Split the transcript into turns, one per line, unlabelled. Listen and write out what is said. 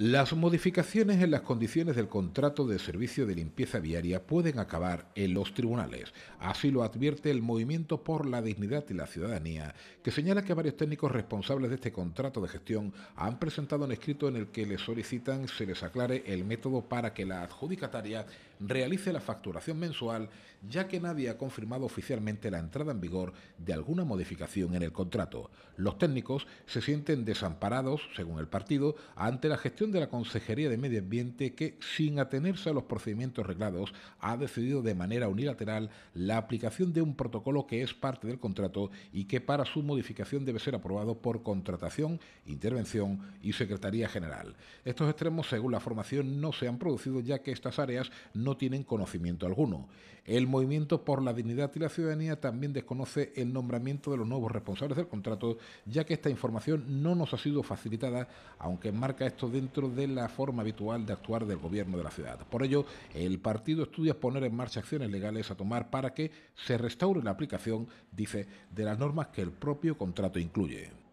Las modificaciones en las condiciones del contrato de servicio de limpieza viaria pueden acabar en los tribunales. Así lo advierte el Movimiento por la Dignidad y la Ciudadanía, que señala que varios técnicos responsables de este contrato de gestión han presentado un escrito en el que les solicitan se les aclare el método para que la adjudicataria realice la facturación mensual, ya que nadie ha confirmado oficialmente la entrada en vigor de alguna modificación en el contrato. Los técnicos se sienten desamparados, según el partido, ante la gestión de la Consejería de Medio Ambiente que, sin atenerse a los procedimientos reglados, ha decidido de manera unilateral la aplicación de un protocolo que es parte del contrato y que para su modificación debe ser aprobado por contratación, intervención y Secretaría General. Estos extremos, según la formación, no se han producido ya que estas áreas no no tienen conocimiento alguno. El Movimiento por la Dignidad y la Ciudadanía también desconoce el nombramiento de los nuevos responsables del contrato, ya que esta información no nos ha sido facilitada, aunque enmarca esto dentro de la forma habitual de actuar del Gobierno de la ciudad. Por ello, el partido estudia poner en marcha acciones legales a tomar para que se restaure la aplicación, dice, de las normas que el propio contrato incluye.